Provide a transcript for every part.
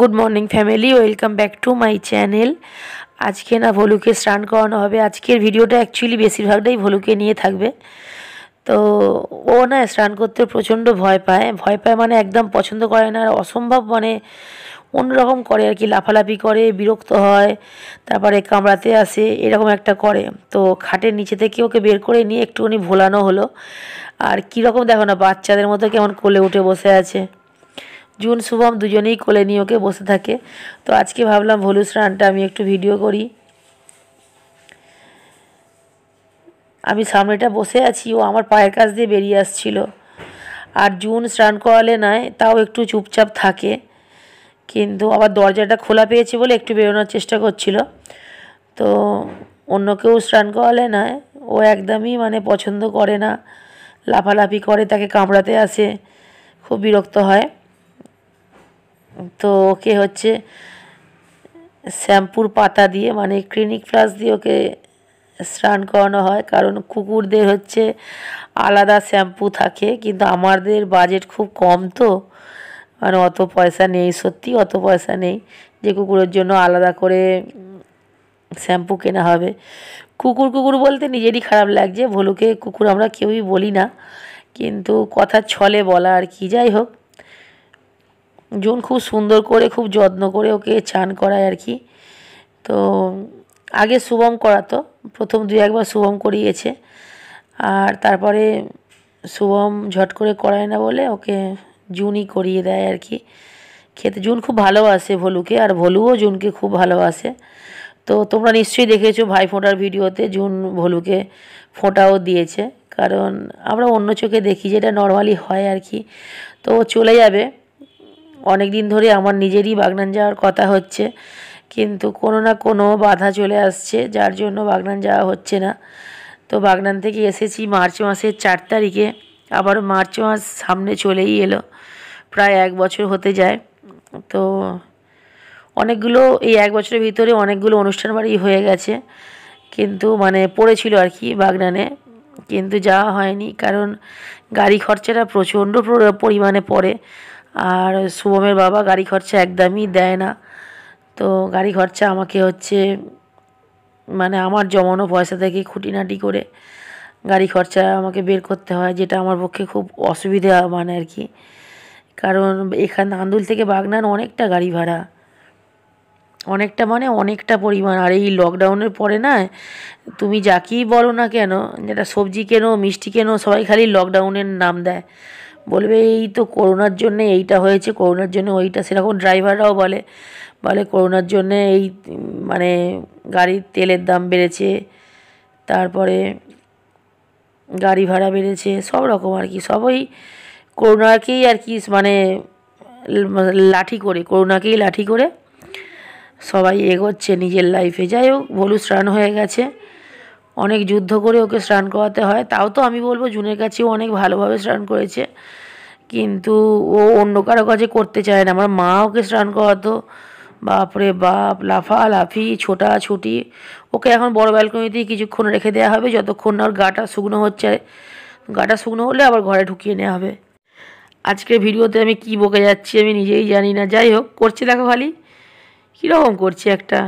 good morning family welcome back to my channel আজকে না ভলুকে স্নান করানো হবে আজকের ভিডিওটা অ্যাকচুয়ালি বেশিরভাগটাই ভলুকে নিয়ে থাকবে তো ও না স্নান করতে প্রচণ্ড ভয় পায় ভয় পায় মানে একদম পছন্দ করে না আর অসম্ভব মানে অন্যরকম করে আর কি লাফালাফি করে বিরক্ত হয় তারপরে কামড়াতে আসে এরকম একটা করে তো খাটের নিচে থেকে ওকে বের করে নিয়ে একটুখানি ভোলানো হলো আর কীরকম দেখো না বাচ্চাদের মতো কেমন কোলে উঠে বসে আছে জুন শুভম দুজনেই কোলে নিয়ে ওকে বসে থাকে তো আজকে ভাবলাম ভুলু স্নানটা আমি একটু ভিডিও করি আমি সামনেটা বসে আছি ও আমার পায়ের কাছ দিয়ে বেরিয়ে আসছিল আর জুন স্নান করালে নয় তাও একটু চুপচাপ থাকে কিন্তু আবার দরজাটা খোলা পেয়েছে বলে একটু বেরোনোর চেষ্টা করছিল তো অন্য কেউ স্নান করালে নয় ও একদমই মানে পছন্দ করে না লাফালাফি করে তাকে কামড়াতে আসে খুব বিরক্ত হয় তো ওকে হচ্ছে শ্যাম্পুর পাতা দিয়ে মানে ক্লিনিক প্লাস দিয়ে ওকে স্নান করানো হয় কারণ কুকুরদের হচ্ছে আলাদা শ্যাম্পু থাকে কিন্তু আমাদের বাজেট খুব কম তো মানে অত পয়সা নেই সত্যি অত পয়সা নেই যে কুকুরের জন্য আলাদা করে শ্যাম্পু কেনা হবে কুকুর কুকুর বলতে নিজেরই খারাপ লাগছে ভলুকে কুকুর আমরা কেউই বলি না কিন্তু কথা ছলে বলা আর কি যাই হোক জুন খুব সুন্দর করে খুব যত্ন করে ওকে চান করায় আর কি তো আগে শুভম করাতো প্রথম দুই একবার শুভম করিয়েছে আর তারপরে শুভম ঝট করে করায় না বলে ওকে জুনই করিয়ে দেয় আর কি খেতে জুন খুব ভালোবাসে ভলুকে আর ভলুও জুনকে খুব ভালোবাসে তো তোমরা নিশ্চয়ই দেখেছো ভাই ফোঁটার ভিডিওতে জুন ভলুকে ফোঁটাও দিয়েছে কারণ আমরা অন্য চোখে দেখি যেটা নর্মালি হয় আর কি তো চলে যাবে অনেক দিন ধরে আমার নিজেরই বাগনান যাওয়ার কথা হচ্ছে কিন্তু কোনো না কোনো বাধা চলে আসছে যার জন্য বাগনান যাওয়া হচ্ছে না তো বাগনান থেকে এসেছি মার্চ মাসের চার তারিখে আবার মার্চ মাস সামনে চলেই এলো প্রায় এক বছর হতে যায় তো অনেকগুলো এই এক বছরের ভিতরে অনেকগুলো অনুষ্ঠান বাড়ি হয়ে গেছে কিন্তু মানে পড়েছিল আর কি বাগনানে কিন্তু যাওয়া হয়নি কারণ গাড়ি খরচাটা প্রচণ্ড পরিমাণে পড়ে আর শুভমের বাবা গাড়ি খরচা একদমই দেয় না তো গাড়ি খরচা আমাকে হচ্ছে মানে আমার জমানো পয়সা থেকে খুঁটিনাটি করে গাড়ি খরচা আমাকে বের করতে হয় যেটা আমার পক্ষে খুব অসুবিধা মানে আর কি কারণ এখান আন্দুল থেকে বাগনান অনেকটা গাড়ি ভাড়া অনেকটা মানে অনেকটা পরিমাণ আর এই লকডাউনের পরে না তুমি যাকেই বলো না কেন যেটা সবজি কেনো মিষ্টি কেনো সবাই খালি লকডাউনের নাম দেয় বলবে এই তো করোনার জন্যে এইটা হয়েছে করোনার জন্য ওইটা সেরকম ড্রাইভাররাও বলে বলে করোনার জন্যে এই মানে গাড়ির তেলের দাম বেড়েছে তারপরে গাড়ি ভাড়া বেড়েছে সব রকম আর কি সবই করোনাকেই আর কি মানে লাঠি করে করোনাকেই লাঠি করে সবাই এগোচ্ছে নিজের লাইফে যাই হোক বলু স্নান হয়ে গেছে অনেক যুদ্ধ করে ওকে স্নান করাতে হয় তাও তো আমি বলবো জুনের কাছেও অনেক ভালোভাবে স্নান করেছে কিন্তু ও অন্য কারো কাছে করতে চায় না আমার মা ওকে স্নান করাতো বাপরে বাপ লাফালাফি ছুটি ওকে এখন বড় ব্যালকনিতেই কিছুক্ষণ রেখে দেওয়া হবে যতক্ষণ না ওর গাটা শুকনো হচ্ছে গাটা শুকনো হলে আবার ঘরে ঢুকিয়ে নেওয়া হবে আজকের ভিডিওতে আমি কি বকে যাচ্ছি আমি নিজেই জানি না যাই হোক করছি দেখো খালি কীরকম করছি একটা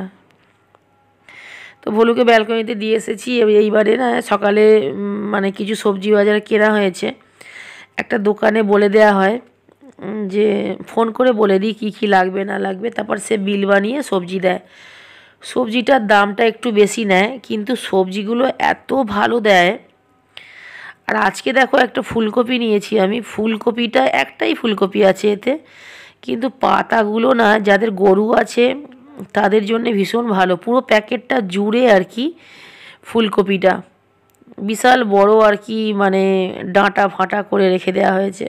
তো ভলুকে ব্যালকনিতে দিয়ে এসেছি এইবারে না সকালে মানে কিছু সবজি বাজার কেনা হয়েছে একটা দোকানে বলে দেয়া হয় যে ফোন করে বলে দিই কী কী লাগবে না লাগবে তারপর সে বিল বানিয়ে সবজি দেয় সবজিটার দামটা একটু বেশি নেয় কিন্তু সবজিগুলো এত ভালো দেয় আর আজকে দেখো একটা ফুলকপি নিয়েছি আমি ফুলকপিটা একটাই ফুলকপি আছে এতে কিন্তু পাতাগুলো না যাদের গরু আছে তাদের জন্য ভীষণ ভালো পুরো প্যাকেটটা জুড়ে আর কি ফুলকপিটা বিশাল বড় আর কি মানে ডাঁটা ফাঁটা করে রেখে দেওয়া হয়েছে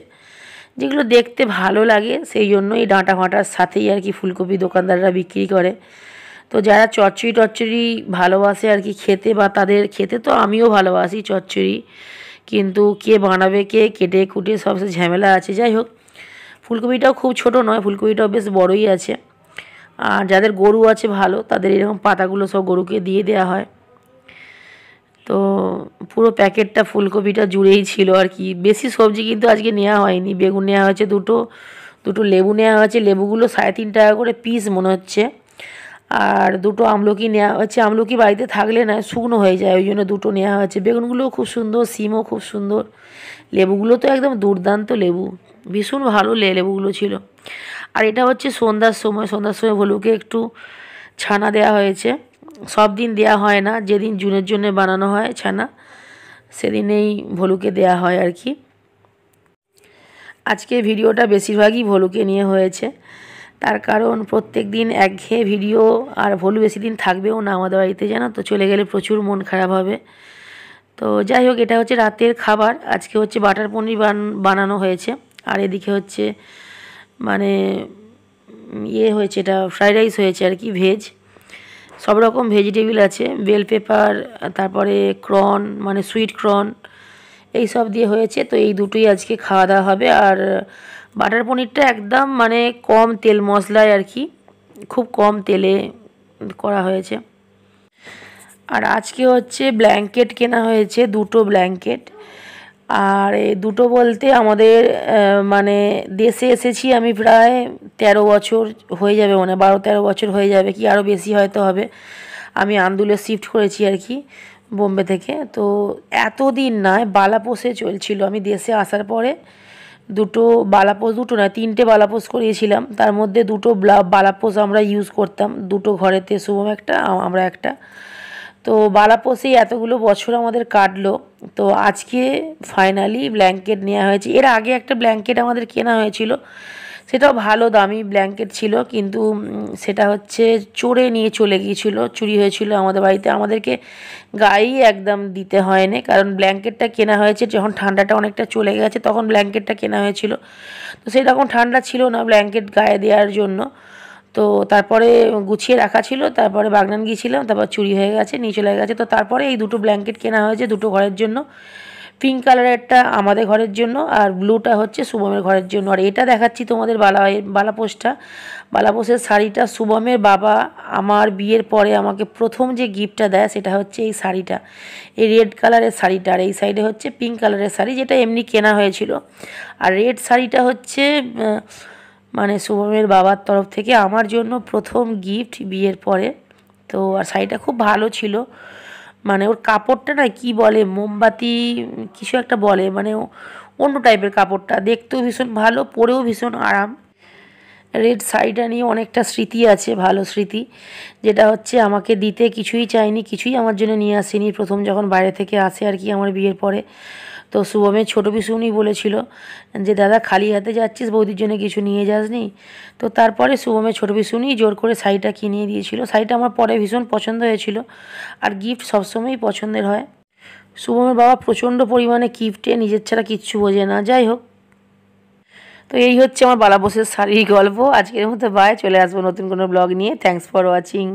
যেগুলো দেখতে ভালো লাগে সেই জন্য এই ডাঁটা ফাঁটার সাথেই আর কি ফুলকপি দোকানদাররা বিক্রি করে তো যারা চচ্চড়ি টচ্চড়ি ভালোবাসে আর কি খেতে বা তাদের খেতে তো আমিও ভালোবাসি চচ্চড়ি কিন্তু কে বানাবে কে কেটে কুটে সব ঝামেলা আছে যাই হোক ফুলকপিটাও খুব ছোট নয় ফুলকপিটাও বেশ বড়ই আছে আর যাদের গরু আছে ভালো তাদের এরকম পাতাগুলো সব গরুকে দিয়ে দেওয়া হয় তো পুরো প্যাকেটটা ফুলকপিটা জুড়েই ছিল আর কি বেশি সবজি কিন্তু আজকে নেওয়া হয়নি বেগুন নেওয়া হয়েছে দুটো দুটো লেবু নেওয়া হয়েছে লেবুগুলো সাড়ে তিন টাকা করে পিস মনে হচ্ছে আর দুটো আমলকি নেওয়া হয়েছে আমলকি বাড়িতে থাকলে না শুকনো হয়ে যায় ওই জন্য দুটো নেওয়া হয়েছে বেগুনগুলোও খুব সুন্দর সিমও খুব সুন্দর লেবুগুলো তো একদম দুর্দান্ত লেবু ভীষণ ভালো লেবুগুলো ছিল আর এটা হচ্ছে সন্ধ্যার সময় সন্ধ্যার সময় ভলুকে একটু ছানা দেয়া হয়েছে সব দিন দেয়া হয় না যেদিন জুনের জন্য বানানো হয় ছানা সেদিনেই ভলুকে দেয়া হয় আর কি আজকে ভিডিওটা বেশিরভাগই ভলুকে নিয়ে হয়েছে তার কারণ প্রত্যেক দিন একঘেয়ে ভিডিও আর ভলু বেশি দিন থাকবেও না আমাদের বাড়িতে জানো তো চলে গেলে প্রচুর মন খারাপ হবে তো যাই হোক এটা হচ্ছে রাতের খাবার আজকে হচ্ছে বাটার পনির বানানো হয়েছে আর এদিকে হচ্ছে মানে ইয়ে হয়েছে এটা ফ্রাইড রাইস হয়েছে আর কি ভেজ সব রকম ভেজিটেবিল আছে বেল পেপার তারপরে ক্রন মানে সুইট ক্রন এই সব দিয়ে হয়েছে তো এই দুটোই আজকে খাওয়া দাওয়া হবে আর বাটার পনিরটা একদম মানে কম তেল মশলায় আর কি খুব কম তেলে করা হয়েছে আর আজকে হচ্ছে ব্ল্যাঙ্কেট কেনা হয়েছে দুটো ব্ল্যাঙ্কেট আর এই দুটো বলতে আমাদের মানে দেশে এসেছি আমি প্রায় ১৩ বছর হয়ে যাবে মানে বারো তেরো বছর হয়ে যাবে কি আরও বেশি হয়তো হবে আমি আন্দুলে শিফট করেছি আর কি বোম্বে থেকে তো এতদিন নয় বালাপোষে চলছিল আমি দেশে আসার পরে দুটো বালাপোষ দুটো না তিনটে বালাপোষ করিয়েছিলাম তার মধ্যে দুটো বালাপোষ আমরা ইউজ করতাম দুটো ঘরেতে শুভম একটা আমরা একটা তো পোষেই এতগুলো বছর আমাদের কাটলো তো আজকে ফাইনালি ব্ল্যাঙ্কেট নেওয়া হয়েছে এর আগে একটা ব্ল্যাঙ্কেট আমাদের কেনা হয়েছিল সেটাও ভালো দামি ব্ল্যাঙ্কেট ছিল কিন্তু সেটা হচ্ছে চোরে নিয়ে চলে গিয়েছিল চুরি হয়েছিল আমাদের বাড়িতে আমাদেরকে গায়েই একদম দিতে হয়নি কারণ ব্ল্যাঙ্কেটটা কেনা হয়েছে যখন ঠান্ডাটা অনেকটা চলে গেছে তখন ব্ল্যাঙ্কেটটা কেনা হয়েছিল তো সেই রকম ঠান্ডা ছিল না ব্ল্যাঙ্কেট গায়ে দেওয়ার জন্য তো তারপরে গুছিয়ে রাখা ছিল তারপরে বাগনান গিয়েছিলাম তারপর চুরি হয়ে গেছে নিয়ে চলে গেছে তো তারপরে এই দুটো ব্ল্যাঙ্কেট কেনা হয়েছে দুটো ঘরের জন্য পিঙ্ক কালারেরটা আমাদের ঘরের জন্য আর ব্লুটা হচ্ছে শুভমের ঘরের জন্য আর এটা দেখাচ্ছি তোমাদের বালা বালাপোষটা বালাপোষের শাড়িটা শুভমের বাবা আমার বিয়ের পরে আমাকে প্রথম যে গিফটটা দেয় সেটা হচ্ছে এই শাড়িটা এই রেড কালারের শাড়িটা আর এই সাইডে হচ্ছে পিঙ্ক কালারের শাড়ি যেটা এমনি কেনা হয়েছিল আর রেড শাড়িটা হচ্ছে মানে শুভমের বাবার তরফ থেকে আমার জন্য প্রথম গিফট বিয়ের পরে তো আর শাড়িটা খুব ভালো ছিল মানে ওর কাপড়টা না কি বলে মোমবাতি কিছু একটা বলে মানে অন্য টাইপের কাপড়টা দেখতেও ভীষণ ভালো পরেও ভীষণ আরাম রেড শাড়িটা নিয়ে অনেকটা স্মৃতি আছে ভালো স্মৃতি যেটা হচ্ছে আমাকে দিতে কিছুই চাইনি কিছুই আমার জন্য নিয়ে আসেনি প্রথম যখন বাইরে থেকে আসে আর কি আমার বিয়ের পরে তো শুভমের ছোটো পিসুনি বলেছিল যে দাদা খালি হাতে যাচ্ছিস বৌদির জন্য কিছু নিয়ে যাসনি তো তারপরে শুভমের ছোটো পিসুনি জোর করে শাড়িটা কিনিয়ে দিয়েছিল শাড়িটা আমার পরে ভীষণ পছন্দ হয়েছিল আর গিফট সবসময়ই পছন্দের হয় শুভমের বাবা প্রচণ্ড পরিমাণে গিফটে নিজের ছাড়া কিচ্ছু বোঝে না যাই হোক তো এই হচ্ছে আমার বালাবোসের শাড়ির গল্প আজকের মতো বায় চলে আসবো নতুন কোনো ব্লগ নিয়ে থ্যাংকস ফর ওয়াচিং